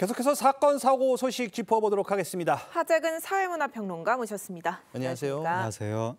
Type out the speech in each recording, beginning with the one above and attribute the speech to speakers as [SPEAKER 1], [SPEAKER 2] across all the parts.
[SPEAKER 1] 계속해서 사건 사고 소식 짚어보도록 하겠습니다.
[SPEAKER 2] 하재근 사회문화평론가 모셨습니다.
[SPEAKER 1] 안녕하세요. 안녕하세요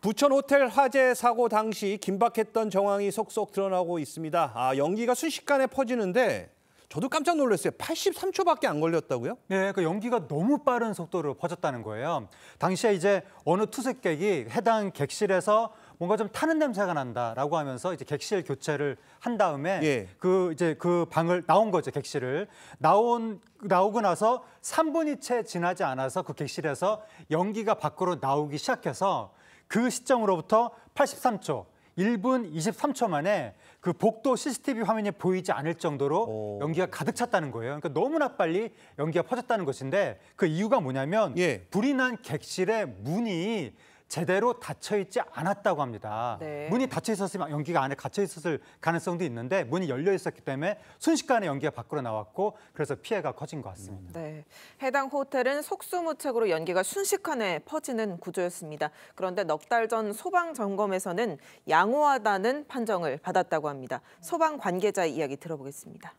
[SPEAKER 1] 부천 호텔 화재 사고 당시 긴박했던 정황이 속속 드러나고 있습니다. 아, 연기가 순식간에 퍼지는데
[SPEAKER 3] 저도 깜짝 놀랐어요. 83초밖에 안 걸렸다고요? 네, 그 연기가 너무 빠른 속도로 퍼졌다는 거예요. 당시에 이제 어느 투숙객이 해당 객실에서 뭔가 좀 타는 냄새가 난다라고 하면서 이제 객실 교체를 한 다음에 예. 그 이제 그 방을 나온 거죠 객실을 나온 나오고 나서 3분이 채 지나지 않아서 그 객실에서 연기가 밖으로 나오기 시작해서 그 시점으로부터 83초 1분 23초 만에 그 복도 CCTV 화면이 보이지 않을 정도로 오. 연기가 가득 찼다는 거예요. 그러니까 너무나 빨리 연기가 퍼졌다는 것인데 그 이유가 뭐냐면 예. 불이 난 객실의 문이 제대로 닫혀 있지 않았다고 합니다. 네. 문이 닫혀 있었으면 연기가 안에 갇혀 있었을 가능성도 있는데 문이 열려 있었기 때문에 순식간에 연기가 밖으로 나왔고 그래서 피해가 커진 것 같습니다.
[SPEAKER 2] 네. 해당 호텔은 속수무책으로 연기가 순식간에 퍼지는 구조였습니다. 그런데 넉 달 전 소방 점검에서는 양호하다는 판정을 받았다고 합니다. 소방 관계자 이야기 들어보겠습니다.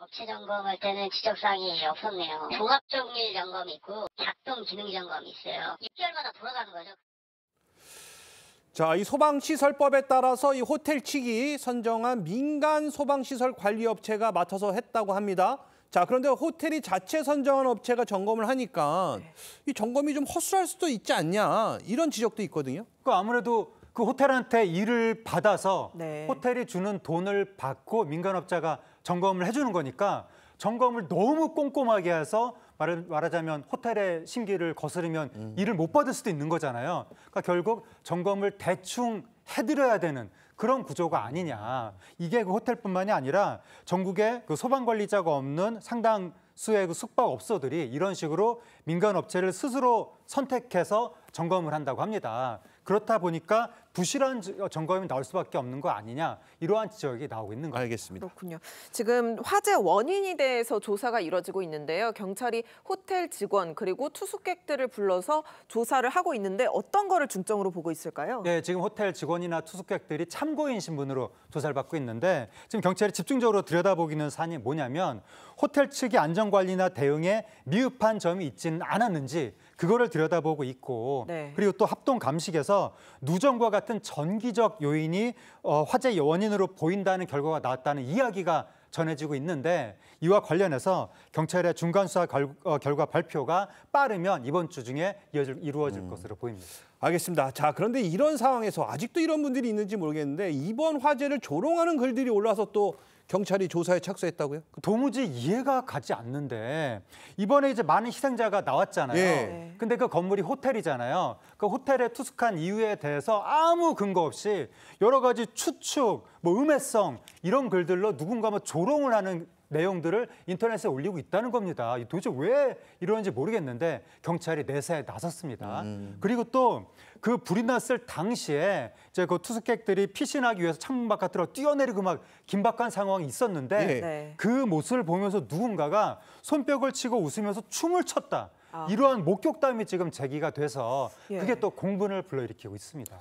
[SPEAKER 2] 업체 점검할 때는 지적사항이 없었네요. 네. 종합정밀 점검이 있고 작동 기능 점검이 있어요. 6개월마다 돌아가는 거죠.
[SPEAKER 1] 자, 이 소방시설법에 따라서 이 호텔 측이 선정한 민간 소방시설 관리업체가 맡아서 했다고 합니다. 자, 그런데 호텔이 자체 선정한 업체가 점검을
[SPEAKER 3] 하니까 네. 이 점검이 좀 허술할 수도 있지 않냐 이런 지적도 있거든요. 그러니까 아무래도 그 호텔한테 일을 받아서 네. 호텔이 주는 돈을 받고 민간업자가 점검을 해주는 거니까 점검을 너무 꼼꼼하게 해서 말하자면 호텔의 심기를 거스르면 음. 일을 못 받을 수도 있는 거잖아요. 그러니까 결국 점검을 대충 해드려야 되는 그런 구조가 아니냐. 이게 그 호텔뿐만이 아니라 전국에 그 소방관리자가 없는 상당수의 그 숙박업소들이 이런 식으로 민간업체를 스스로 선택해서 점검을 한다고 합니다. 그렇다 보니까 부실한 어, 점검이 나올 수밖에 없는 거 아니냐 이러한 지적이 나오고 있는 거 알겠습니다.
[SPEAKER 2] 그렇군요. 지금 화재 원인에 대해서 조사가 이뤄지고 있는데요. 경찰이 호텔 직원 그리고 투숙객들을 불러서 조사를 하고 있는데 어떤 거를 중점으로 보고 있을까요? 네,
[SPEAKER 3] 지금 호텔 직원이나 투숙객들이 참고인 신분으로 조사를 받고 있는데 지금 경찰이 집중적으로 들여다보기는 사이 뭐냐면 호텔 측의 안전관리나 대응에 미흡한 점이 있지는 않았는지 그거를 들여다보고 있고 네. 그리고 또 합동 감식에서 누전과 같은 전기적 요인이 어, 화재 원인으로 보인다는 결과가 나왔다는 이야기가 전해지고 있는데 이와 관련해서 경찰의 중간 수사 결, 어, 결과 발표가 빠르면 이번 주 중에 이루어질 어질이 음. 것으로 보입니다. 알겠습니다. 자, 그런데 이런
[SPEAKER 1] 상황에서 아직도 이런 분들이 있는지 모르겠는데 이번 화재를 조롱하는 글들이 올라서 와또 경찰이
[SPEAKER 3] 조사에 착수했다고요? 그 도무지 이해가 가지 않는데 이번에 이제 많은 희생자가 나왔잖아요. 예. 근데 그 건물이 호텔이잖아요. 그 호텔에 투숙한 이유에 대해서 아무 근거 없이 여러 가지 추측, 뭐 음해성 이런 글들로 누군가 뭐 조롱을 하는 내용들을 인터넷에 올리고 있다는 겁니다. 도대체 왜 이러는지 모르겠는데 경찰이 내사에 나섰습니다. 음. 그리고 또 그 불이 났을 당시에 이제 그 투숙객들이 피신하기 위해서 창문 바깥으로 뛰어내리고 막 긴박한 상황이 있었는데 예. 네. 그 모습을 보면서 누군가가 손뼉을 치고 웃으면서 춤을 췄다. 아. 이러한 목격담이 지금 제기가 돼서 예. 그게 또 공분을 불러일으키고 있습니다.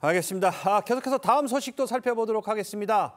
[SPEAKER 1] 알겠습니다. 아, 계속해서 다음 소식도 살펴보도록 하겠습니다.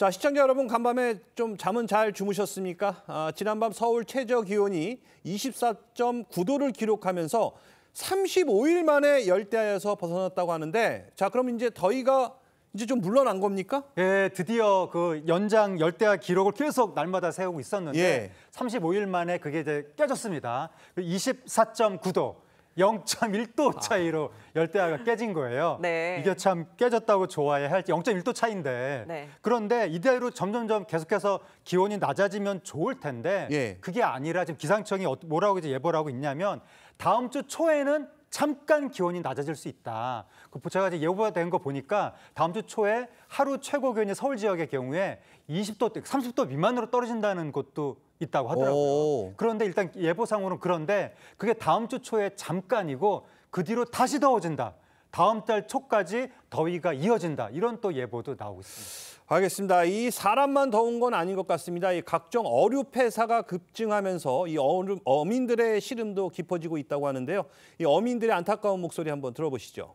[SPEAKER 1] 자, 시청자 여러분 간밤에 좀 잠은 잘 주무셨습니까? 아, 지난밤 서울 최저 기온이 24.9도를 기록하면서 35일 만에 열대야에서 벗어났다고 하는데
[SPEAKER 3] 자, 그럼 이제 더위가 이제 좀 물러난 겁니까? 예, 드디어 그 연장 열대야 기록을 계속 날마다 세우고 있었는데 예. 35일 만에 그게 이제 깨졌습니다. 24.9도. 0.1도 아. 차이로 아. 열대야가 깨진 거예요. 네. 이게 참 깨졌다고 좋아해 할지 0.1도 차인데 네. 그런데 이대로 점점점 계속해서 기온이 낮아지면 좋을 텐데 예. 그게 아니라 지금 기상청이 어, 뭐라고 이제 예보를 하고 있냐면 다음 주 초에는 잠깐 기온이 낮아질 수 있다. 그 제가 이제 예보가 된 거 보니까 다음 주 초에 하루 최고 기온이 서울 지역의 경우에 20도, 30도 미만으로 떨어진다는 것도 있다고 하더라고요. 오. 그런데 일단 예보상으로는 그런데 그게 다음 주 초에 잠깐이고 그 뒤로 다시 더워진다. 다음 달 초까지 더위가 이어진다. 이런 또 예보도 나오고 있습니다.
[SPEAKER 1] 알겠습니다. 이 사람만 더운 건 아닌 것 같습니다. 이 각종 어류 폐사가 급증하면서 이 어름, 어민들의 시름도 깊어지고 있다고 하는데요. 이 어민들의 안타까운 목소리 한번 들어보시죠.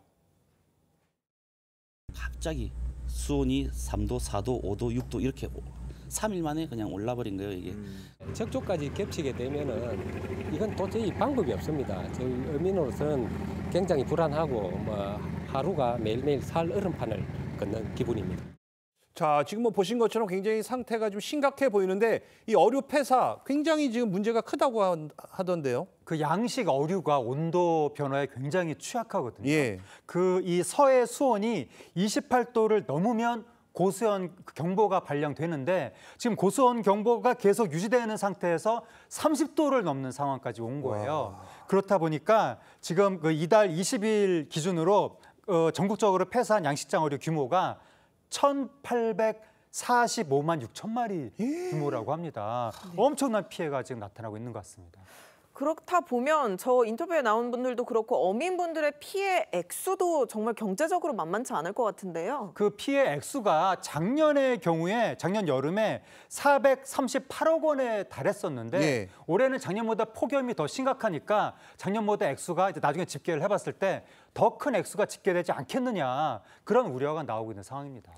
[SPEAKER 3] 갑자기 수온이 3도, 4도, 5도, 6도 이렇게 3일 만에 그냥 올라버린 거예요 이게. 음. 척조까지 겹치게 되면은 이건 도저히 방법이 없습니다. 저희 어민으로서는 굉장히 불안하고 뭐 하루가
[SPEAKER 1] 매일매일 살 얼음판을 걷는 기분입니다. 자, 지금 뭐 보신 것처럼 굉장히 상태가
[SPEAKER 3] 좀 심각해 보이는데 이 어류 폐사 굉장히 지금 문제가 크다고 하던데요. 그 양식 어류가 온도 변화에 굉장히 취약하거든요. 예. 그이 서해 수온이 28도를 넘으면 고수현 경보가 발령되는데 지금 고수원 경보가 계속 유지되는 상태에서 30도를 넘는 상황까지 온 거예요. 와. 그렇다 보니까 지금 그 이달 20일 기준으로 어, 전국적으로 폐사한 양식장 어류 규모가 1,845만 6천 마리 예. 규모라고 합니다. 네. 엄청난 피해가 지금 나타나고 있는 것 같습니다.
[SPEAKER 2] 그렇다 보면 저 인터뷰에 나온 분들도 그렇고 어민분들의 피해 액수도 정말 경제적으로 만만치 않을 것 같은데요.
[SPEAKER 3] 그 피해 액수가 작년의 경우에 작년 여름에 438억 원에 달했었는데 예. 올해는 작년보다 폭염이 더 심각하니까 작년보다 액수가 이제 나중에 집계를 해봤을 때 더 큰 액수가 집계되지 않겠느냐 그런 우려가 나오고 있는 상황입니다.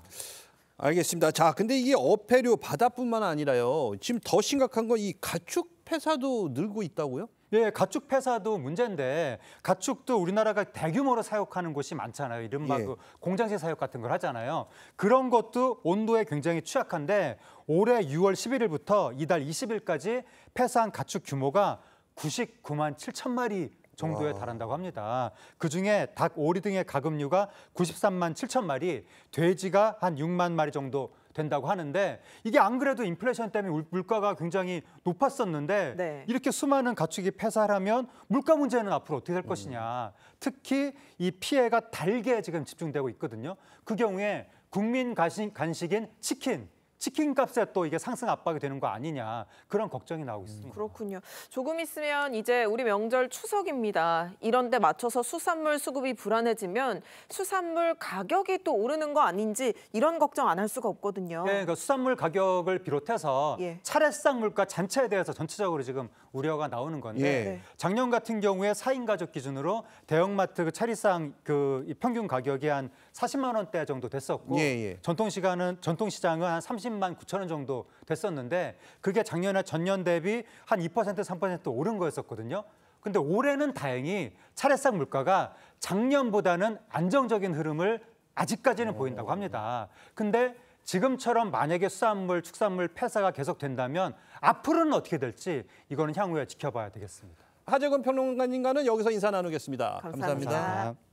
[SPEAKER 1] 알겠습니다. 자, 근데 이게 어패류
[SPEAKER 3] 바다뿐만 아니라요. 지금 더 심각한 건 이 가축 폐사도 늘고 있다고요? 예, 가축 폐사도 문제인데 가축도 우리나라가 대규모로 사육하는 곳이 많잖아요. 이른바 예. 그 공장제 사육 같은 걸 하잖아요. 그런 것도 온도에 굉장히 취약한데 올해 6월 11일부터 이달 20일까지 폐사한 가축 규모가 99만 7천 마리 정도에 달한다고 합니다. 그중에 닭, 오리 등의 가금류가 93만 7천 마리, 돼지가 한 6만 마리 정도 된다고 하는데 이게 안 그래도 인플레이션 때문에 물가가 굉장히 높았었는데 네. 이렇게 수많은 가축이 폐사하면 물가 문제는 앞으로 어떻게 될 음. 것이냐. 특히 이 피해가 달게 지금 집중되고 있거든요. 그 경우에 국민 간식, 간식인 치킨 치킨 값에 또 이게 상승 압박이 되는 거 아니냐 그런 걱정이 나오고 음, 있습니다.
[SPEAKER 2] 그렇군요. 조금 있으면 이제 우리 명절 추석입니다. 이런 데 맞춰서 수산물 수급이 불안해지면 수산물 가격이 또 오르는 거 아닌지 이런 걱정 안 할 수가 없거든요. 네,
[SPEAKER 3] 그러니까 수산물 가격을 비롯해서 예. 차례상 물가 잔체에 대해서 전체적으로 지금 우려가 나오는 건데 예. 네. 작년 같은 경우에 4인 가족 기준으로 대형마트 그 차례상 그 평균 가격이 한 40만 원대 정도 됐었고 예, 예. 전통시간은 전통시장은 한 30. 30만 9천 원 정도 됐었는데 그게 작년에 전년 대비 한2% 3% 오른 거였었거든요. 근데 올해는 다행히 차례상 물가가 작년보다는 안정적인 흐름을 아직까지는 보인다고 합니다. 근데 지금처럼 만약에 수산물, 축산물 폐사가 계속된다면 앞으로는 어떻게 될지 이거는 향후에 지켜봐야 되겠습니다. 하재근 평론가님과는 여기서 인사 나누겠습니다 감사합니다. 감사합니다.